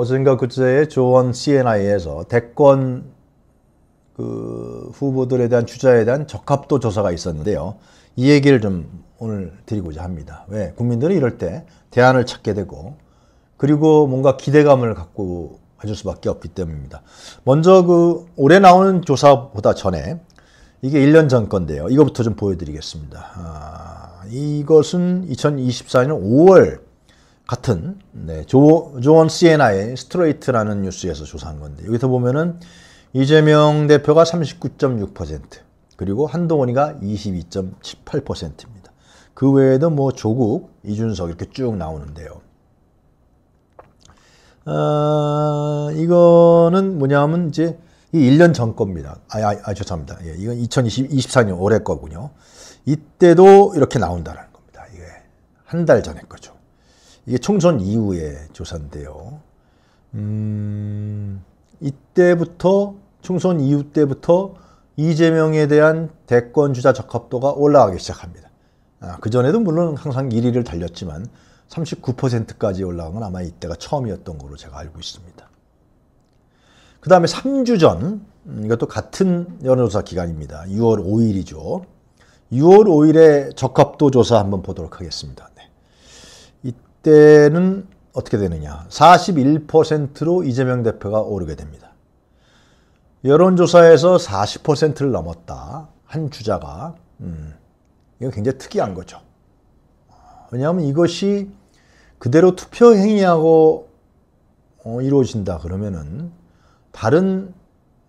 어젠가 그제 조원 CNI에서 대권 그 후보들에 대한 주자에 대한 적합도 조사가 있었는데요. 이 얘기를 좀 오늘 드리고자 합니다. 왜? 국민들은 이럴 때 대안을 찾게 되고 그리고 뭔가 기대감을 갖고 해줄 수밖에 없기 때문입니다. 먼저 그 올해 나온 조사보다 전에 이게 1년 전 건데요. 이거부터 좀 보여드리겠습니다. 아, 이것은 2024년 5월 같은 네, 조, 조원 시에나의 스트레이트라는 뉴스에서 조사한 건데 여기서 보면은 이재명 대표가 39.6% 그리고 한동훈이가 22.78%입니다. 그 외에도 뭐 조국, 이준석 이렇게 쭉 나오는데요. 어, 이거는 뭐냐면 이제 1년 전 겁니다. 아, 아, 아 죄송합니다. 예, 이건 2024년 올해 거군요. 이때도 이렇게 나온다는 겁니다. 이게 예, 한달 전에 거죠. 이게 총선 이후에 조사인데요. 음, 이때부터 총선 이후 때부터 이재명에 대한 대권 주자 적합도가 올라가기 시작합니다. 아, 그전에도 물론 항상 1위를 달렸지만 39%까지 올라간 건 아마 이때가 처음이었던 걸로 제가 알고 있습니다. 그 다음에 3주 전, 음, 이것도 같은 여론조사 기간입니다. 6월 5일이죠. 6월 5일에 적합도 조사 한번 보도록 하겠습니다. 네. 때는 어떻게 되느냐. 41%로 이재명 대표가 오르게 됩니다. 여론조사에서 40%를 넘었다. 한 주자가. 음, 이거 굉장히 특이한 거죠. 왜냐하면 이것이 그대로 투표 행위하고 어, 이루어진다 그러면은 다른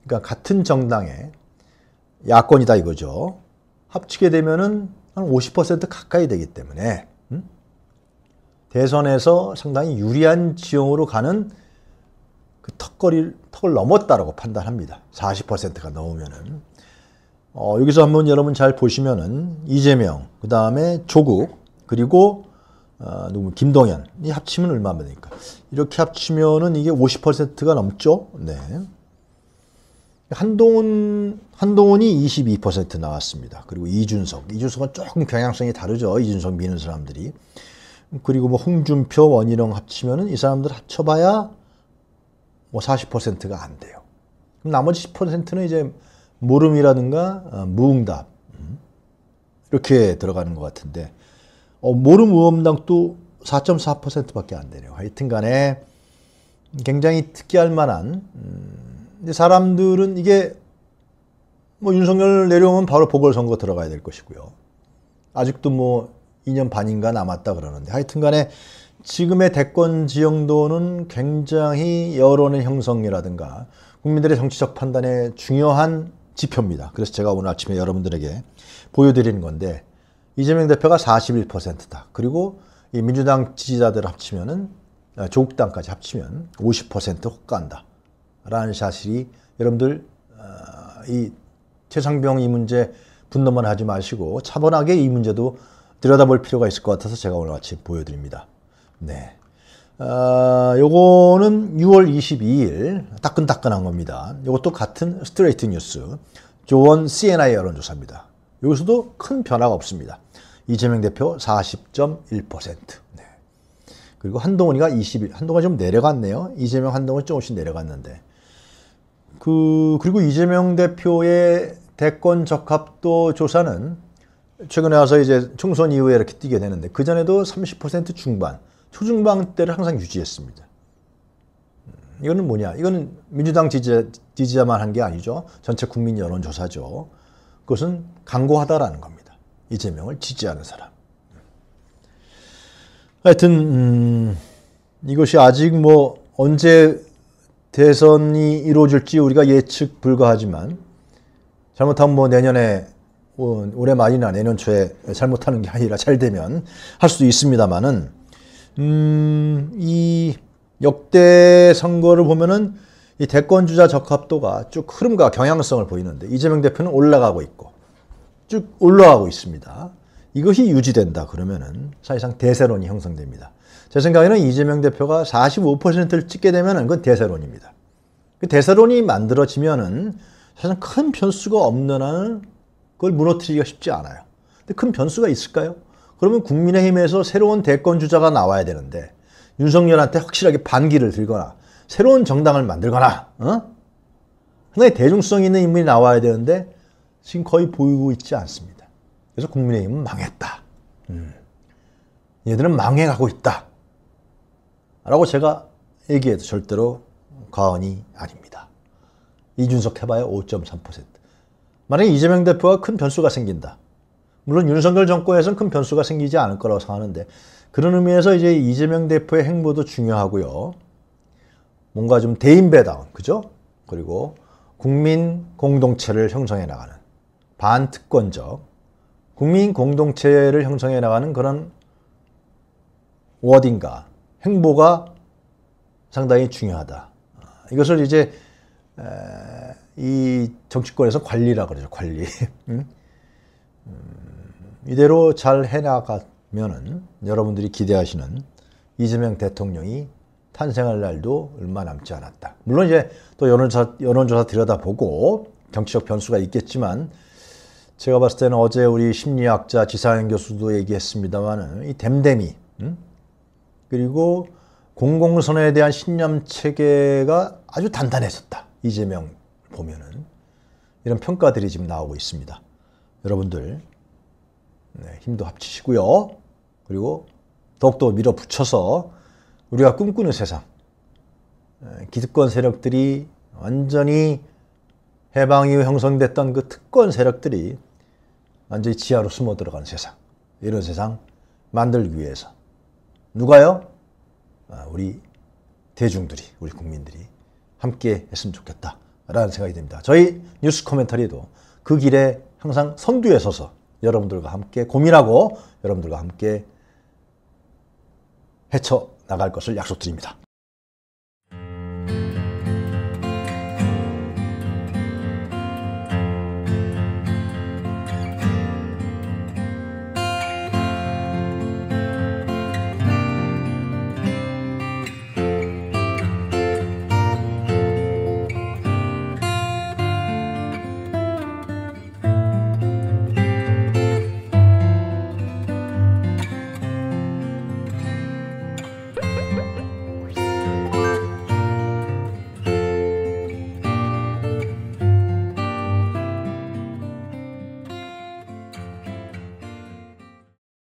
그러니까 같은 정당의 야권이다 이거죠. 합치게 되면은 한50% 가까이 되기 때문에 대선에서 상당히 유리한 지형으로 가는 그 턱걸이, 턱을 넘었다라고 판단합니다. 40%가 넘으면은. 어, 여기서 한번 여러분 잘 보시면은 이재명, 그 다음에 조국, 그리고 어, 누구 김동연이 합치면 얼마면 되니까 이렇게 합치면은 이게 50%가 넘죠. 네. 한동훈 한동훈이 22% 나왔습니다. 그리고 이준석, 이준석은 조금 경향성이 다르죠. 이준석 미는 사람들이 그리고 뭐 홍준표, 원희룡 합치면은 이 사람들 합쳐봐야 뭐 40%가 안 돼요. 그럼 나머지 10%는 이제 모름이라든가 어, 무응답 음, 이렇게 들어가는 것 같은데 어, 모름 무원당도 4.4%밖에 안 되네요. 하여튼간에 굉장히 특기할 만한 음, 사람들은 이게 뭐 윤석열 내려오면 바로 보궐선거 들어가야 될 것이고요. 아직도 뭐 2년 반인가 남았다 그러는데 하여튼간에 지금의 대권 지형도는 굉장히 여론의 형성이라든가 국민들의 정치적 판단에 중요한 지표입니다. 그래서 제가 오늘 아침에 여러분들에게 보여드리는 건데 이재명 대표가 41%다. 그리고 이 민주당 지지자들 합치면은 아, 조국당까지 합치면 50%혹가한다 라는 사실이 여러분들 아, 이 최상병 이 문제 분노만 하지 마시고 차분하게 이 문제도 들여다볼 필요가 있을 것 같아서 제가 오늘 같이 보여드립니다. 네. 아, 요거는 6월 22일 따끈따끈한 겁니다. 이것도 같은 스트레이트 뉴스 조원 CNI 여론조사입니다. 여기서도 큰 변화가 없습니다. 이재명 대표 40.1% 네. 그리고 한동훈이가 21 한동훈이 좀 내려갔네요. 이재명 한동훈 이 조금씩 내려갔는데 그 그리고 이재명 대표의 대권 적합도 조사는 최근에 와서 이제 총선 이후에 이렇게 뛰게 되는데 그 전에도 30% 중반, 초중반대를 항상 유지했습니다. 음, 이거는 뭐냐? 이거는 민주당 지지자, 지지자만 한 게 아니죠. 전체 국민 여론조사죠. 그것은 강고하다라는 겁니다. 이재명을 지지하는 사람. 하여튼 음, 이것이 아직 뭐 언제 대선이 이루어질지 우리가 예측 불가하지만 잘못하면 뭐 내년에 어, 올해 말이나 내년 초에 잘못하는 게 아니라 잘 되면 할 수도 있습니다만은 음, 이 역대 선거를 보면은 이 대권주자 적합도가 쭉 흐름과 경향성을 보이는데 이재명 대표는 올라가고 있고 쭉 올라가고 있습니다. 이것이 유지된다 그러면은 사실상 대세론이 형성됩니다. 제 생각에는 이재명 대표가 45%를 찍게 되면은 그건 대세론입니다. 그 대세론이 만들어지면은 사실 큰 변수가 없는 한 그걸 무너뜨리기가 쉽지 않아요. 근데 큰 변수가 있을까요? 그러면 국민의힘에서 새로운 대권주자가 나와야 되는데 윤석열한테 확실하게 반기를 들거나 새로운 정당을 만들거나 어? 하나의 대중성 있는 인물이 나와야 되는데 지금 거의 보이고 있지 않습니다. 그래서 국민의힘은 망했다. 음. 얘들은 망해가고 있다. 라고 제가 얘기해도 절대로 과언이 아닙니다. 이준석 해봐야 5.3%. 만약 에 이재명 대표가 큰 변수가 생긴다. 물론 윤석열 정권에서는 큰 변수가 생기지 않을 거라고 생각하는데 그런 의미에서 이제 이재명 대표의 행보도 중요하고요. 뭔가 좀 대인배다운, 그죠? 그리고 국민 공동체를 형성해 나가는 반특권적 국민 공동체를 형성해 나가는 그런 워딩과 행보가 상당히 중요하다. 이것을 이제 이 정치권에서 관리라 그러죠. 관리. 음, 이대로 잘 해나가면은 여러분들이 기대하시는 이재명 대통령이 탄생할 날도 얼마 남지 않았다. 물론 이제 또 여론조사, 여론조사 들여다보고 정치적 변수가 있겠지만 제가 봤을 때는 어제 우리 심리학자 지상현 교수도 얘기했습니다만은 이 댐댐이 음? 그리고 공공선에 대한 신념 체계가 아주 단단해졌다. 이재명 보면은 이런 평가들이 지금 나오고 있습니다. 여러분들 네, 힘도 합치시고요. 그리고 더욱더 밀어붙여서 우리가 꿈꾸는 세상 네, 기득권 세력들이 완전히 해방 이후 형성됐던 그 특권 세력들이 완전히 지하로 숨어 들어간 세상 이런 세상 만들기 위해서 누가요? 아, 우리 대중들이 우리 국민들이 함께 했으면 좋겠다. 라는 생각이 듭니다. 저희 뉴스 코멘터리도 그 길에 항상 선두에 서서 여러분들과 함께 고민하고 여러분들과 함께 헤쳐 나갈 것을 약속드립니다.